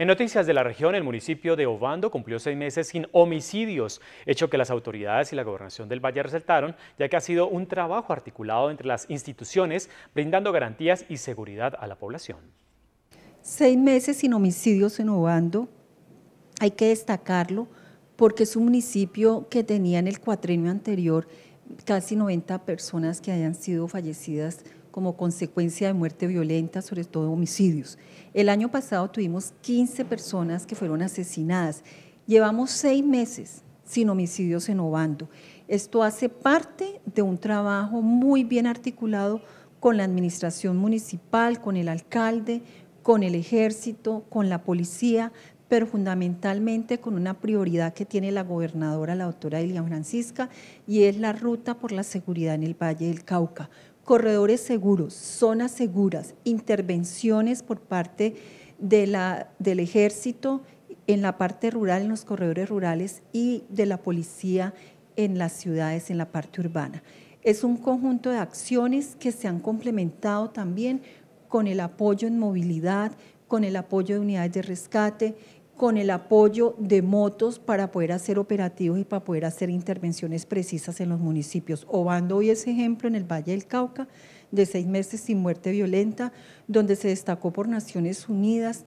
En noticias de la región, el municipio de Obando cumplió seis meses sin homicidios, hecho que las autoridades y la gobernación del Valle resaltaron, ya que ha sido un trabajo articulado entre las instituciones, brindando garantías y seguridad a la población. Seis meses sin homicidios en Obando, hay que destacarlo, porque es un municipio que tenía en el cuatrenio anterior casi 90 personas que hayan sido fallecidas como consecuencia de muerte violenta, sobre todo homicidios. El año pasado tuvimos 15 personas que fueron asesinadas. Llevamos seis meses sin homicidios en Obando. Esto hace parte de un trabajo muy bien articulado con la administración municipal, con el alcalde, con el ejército, con la policía, pero fundamentalmente con una prioridad que tiene la gobernadora, la doctora Elia Francisca, y es la ruta por la seguridad en el Valle del Cauca corredores seguros, zonas seguras, intervenciones por parte de la, del ejército en la parte rural, en los corredores rurales y de la policía en las ciudades, en la parte urbana. Es un conjunto de acciones que se han complementado también con el apoyo en movilidad, con el apoyo de unidades de rescate con el apoyo de motos para poder hacer operativos y para poder hacer intervenciones precisas en los municipios. Obando hoy ese ejemplo en el Valle del Cauca de seis meses sin muerte violenta, donde se destacó por Naciones Unidas.